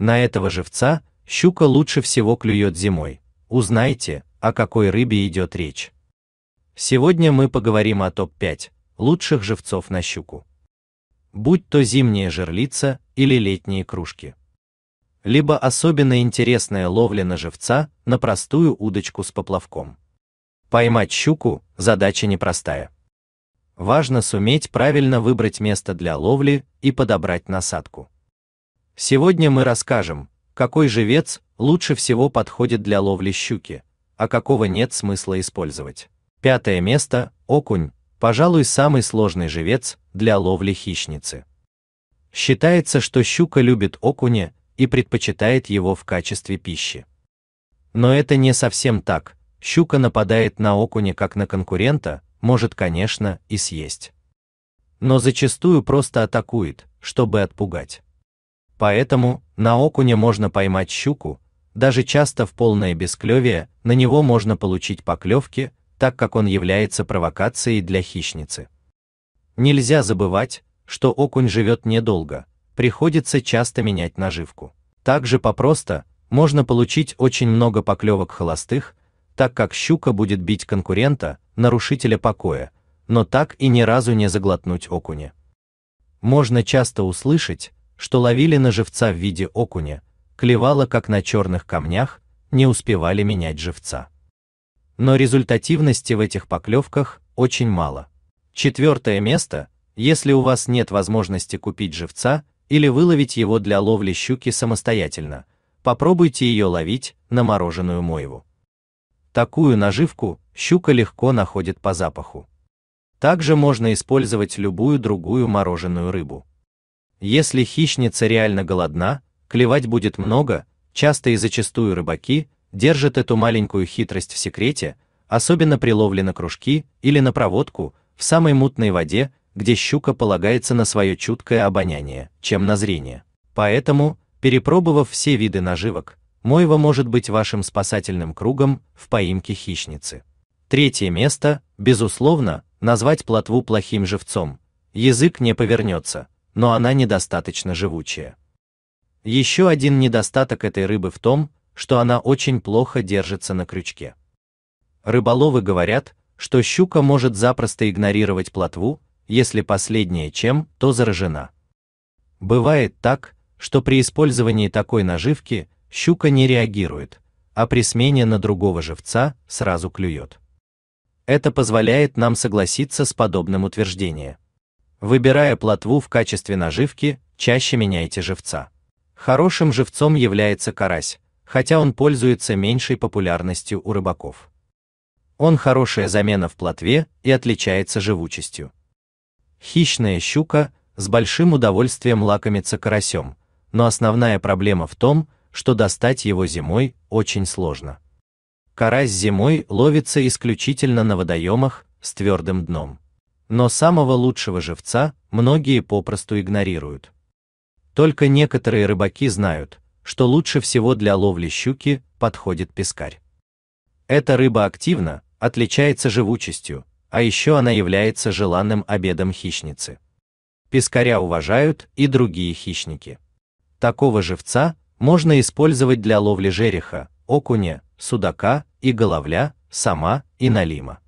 На этого живца щука лучше всего клюет зимой. Узнайте, о какой рыбе идет речь. Сегодня мы поговорим о топ-5 лучших живцов на щуку. Будь то зимняя жерлица или летние кружки. Либо особенно интересная ловля на живца на простую удочку с поплавком. Поймать щуку – задача непростая. Важно суметь правильно выбрать место для ловли и подобрать насадку. Сегодня мы расскажем, какой живец лучше всего подходит для ловли щуки, а какого нет смысла использовать. Пятое место – окунь, пожалуй, самый сложный живец для ловли хищницы. Считается, что щука любит окуня и предпочитает его в качестве пищи. Но это не совсем так, щука нападает на окуня как на конкурента, может, конечно, и съесть. Но зачастую просто атакует, чтобы отпугать. Поэтому на окуне можно поймать щуку, даже часто в полное бесклёвие, на него можно получить поклевки, так как он является провокацией для хищницы. Нельзя забывать, что окунь живет недолго, приходится часто менять наживку. Также попросто можно получить очень много поклевок холостых, так как щука будет бить конкурента, нарушителя покоя, но так и ни разу не заглотнуть окуня. Можно часто услышать, что ловили на живца в виде окуня, клевала как на черных камнях, не успевали менять живца. Но результативности в этих поклевках очень мало. Четвертое место, если у вас нет возможности купить живца или выловить его для ловли щуки самостоятельно, попробуйте ее ловить на мороженую моеву. Такую наживку щука легко находит по запаху. Также можно использовать любую другую мороженую рыбу. Если хищница реально голодна, клевать будет много, часто и зачастую рыбаки держат эту маленькую хитрость в секрете, особенно при ловле на кружки или на проводку в самой мутной воде, где щука полагается на свое чуткое обоняние, чем на зрение. Поэтому, перепробовав все виды наживок, Мойва может быть вашим спасательным кругом в поимке хищницы. Третье место, безусловно, назвать плотву плохим живцом. Язык не повернется но она недостаточно живучая. Еще один недостаток этой рыбы в том, что она очень плохо держится на крючке. Рыболовы говорят, что щука может запросто игнорировать плотву, если последняя чем, то заражена. Бывает так, что при использовании такой наживки щука не реагирует, а при смене на другого живца сразу клюет. Это позволяет нам согласиться с подобным утверждением. Выбирая плотву в качестве наживки, чаще меняйте живца. Хорошим живцом является карась, хотя он пользуется меньшей популярностью у рыбаков. Он хорошая замена в плотве и отличается живучестью. Хищная щука с большим удовольствием лакомится карасем, но основная проблема в том, что достать его зимой очень сложно. Карась зимой ловится исключительно на водоемах с твердым дном но самого лучшего живца многие попросту игнорируют. Только некоторые рыбаки знают, что лучше всего для ловли щуки подходит пескарь. Эта рыба активна, отличается живучестью, а еще она является желанным обедом хищницы. Пескаря уважают и другие хищники. Такого живца можно использовать для ловли жереха, окуня, судака и головля, сама и налима.